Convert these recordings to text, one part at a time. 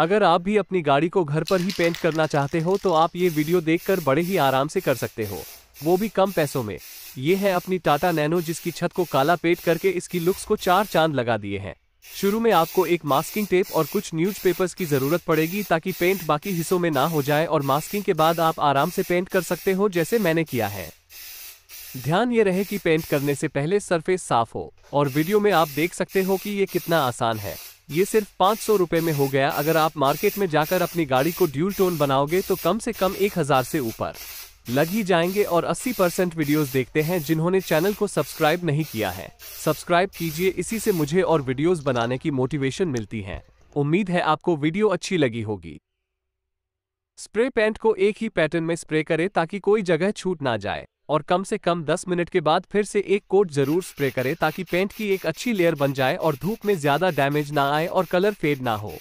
अगर आप भी अपनी गाड़ी को घर पर ही पेंट करना चाहते हो तो आप ये वीडियो देखकर बड़े ही आराम से कर सकते हो वो भी कम पैसों में ये है अपनी टाटा नैनो जिसकी छत को काला पेट करके इसकी लुक्स को चार चांद लगा दिए हैं शुरू में आपको एक मास्किंग टेप और कुछ न्यूज पेपर्स की जरूरत पड़ेगी ताकि पेंट बाकी हिस्सों में ना हो जाए और मास्किंग के बाद आप आराम से पेंट कर सकते हो जैसे मैंने किया है ध्यान ये रहे कि पेंट करने से पहले सरफेस साफ हो और वीडियो में आप देख सकते हो कि ये कितना आसान है ये सिर्फ पाँच सौ रूपए में हो गया अगर आप मार्केट में जाकर अपनी गाड़ी को ड्यूल टोन बनाओगे तो कम से कम एक हजार से ऊपर लग ही जाएंगे और 80 परसेंट वीडियोज देखते हैं जिन्होंने चैनल को सब्सक्राइब नहीं किया है सब्सक्राइब कीजिए इसी से मुझे और वीडियोज बनाने की मोटिवेशन मिलती है उम्मीद है आपको वीडियो अच्छी लगी होगी स्प्रे पेंट को एक ही पैटर्न में स्प्रे करें ताकि कोई जगह छूट ना जाए और कम से कम 10 मिनट के बाद फिर से एक कोट जरूर स्प्रे करें ताकि पेंट की एक अच्छी लेयर बन जाए और धूप में ज्यादा डैमेज ना आए और कलर फेड ना हो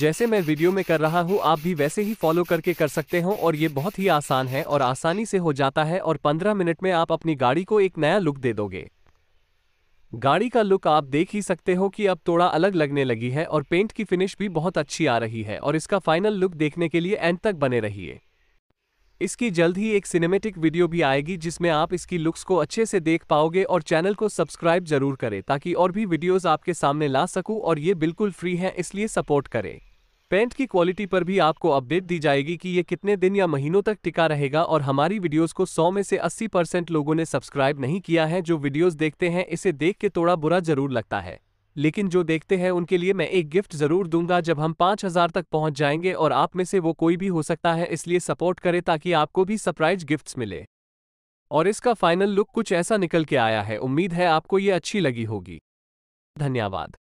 जैसे मैं वीडियो में कर रहा हूँ आप भी वैसे ही फॉलो करके कर सकते हो और ये बहुत ही आसान है और आसानी से हो जाता है और 15 मिनट में आप अपनी गाड़ी को एक नया लुक दे दोगे गाड़ी का लुक आप देख ही सकते हो कि अब थोड़ा अलग लगने लगी है और पेंट की फिनिश भी बहुत अच्छी आ रही है और इसका फाइनल लुक देखने के लिए एंड तक बने रहिए इसकी जल्द ही एक सिनेमेटिक वीडियो भी आएगी जिसमें आप इसकी लुक्स को अच्छे से देख पाओगे और चैनल को सब्सक्राइब जरूर करें ताकि और भी वीडियोस आपके सामने ला सकूं और ये बिल्कुल फ्री है इसलिए सपोर्ट करें पेंट की क्वालिटी पर भी आपको अपडेट दी जाएगी कि ये कितने दिन या महीनों तक टिका रहेगा और हमारी वीडियोज को सौ में से अस्सी परसेंट लोगों ने सब्सक्राइब नहीं किया है जो वीडियोज़ देखते हैं इसे देख के थोड़ा बुरा जरूर लगता है लेकिन जो देखते हैं उनके लिए मैं एक गिफ्ट जरूर दूंगा जब हम पाँच हजार तक पहुंच जाएंगे और आप में से वो कोई भी हो सकता है इसलिए सपोर्ट करें ताकि आपको भी सरप्राइज गिफ्ट्स मिले और इसका फाइनल लुक कुछ ऐसा निकल के आया है उम्मीद है आपको ये अच्छी लगी होगी धन्यवाद